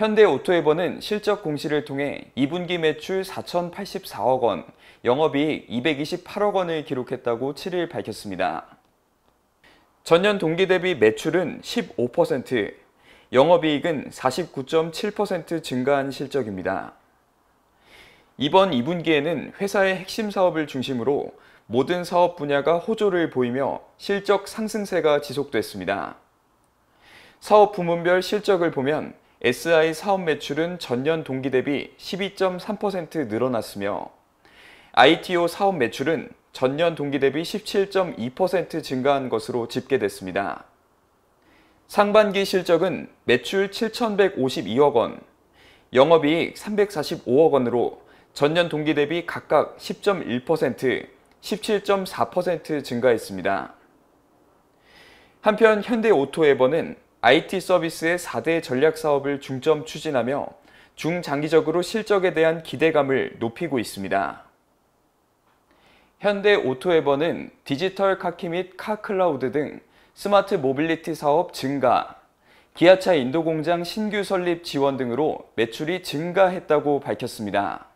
현대 오토에버는 실적 공시를 통해 2분기 매출 4,084억 원, 영업이익 228억 원을 기록했다고 7일 밝혔습니다. 전년 동기 대비 매출은 15%, 영업이익은 49.7% 증가한 실적입니다. 이번 2분기에는 회사의 핵심 사업을 중심으로 모든 사업 분야가 호조를 보이며 실적 상승세가 지속됐습니다. 사업 부문별 실적을 보면 SI 사업 매출은 전년 동기 대비 12.3% 늘어났으며 ITO 사업 매출은 전년 동기 대비 17.2% 증가한 것으로 집계됐습니다. 상반기 실적은 매출 7,152억 원, 영업이익 345억 원으로 전년 동기 대비 각각 10.1%, 17.4% 증가했습니다. 한편 현대오토에버는 IT 서비스의 4대 전략 사업을 중점 추진하며 중장기적으로 실적에 대한 기대감을 높이고 있습니다. 현대 오토에버는 디지털 카키 및 카클라우드 등 스마트 모빌리티 사업 증가, 기아차 인도공장 신규 설립 지원 등으로 매출이 증가했다고 밝혔습니다.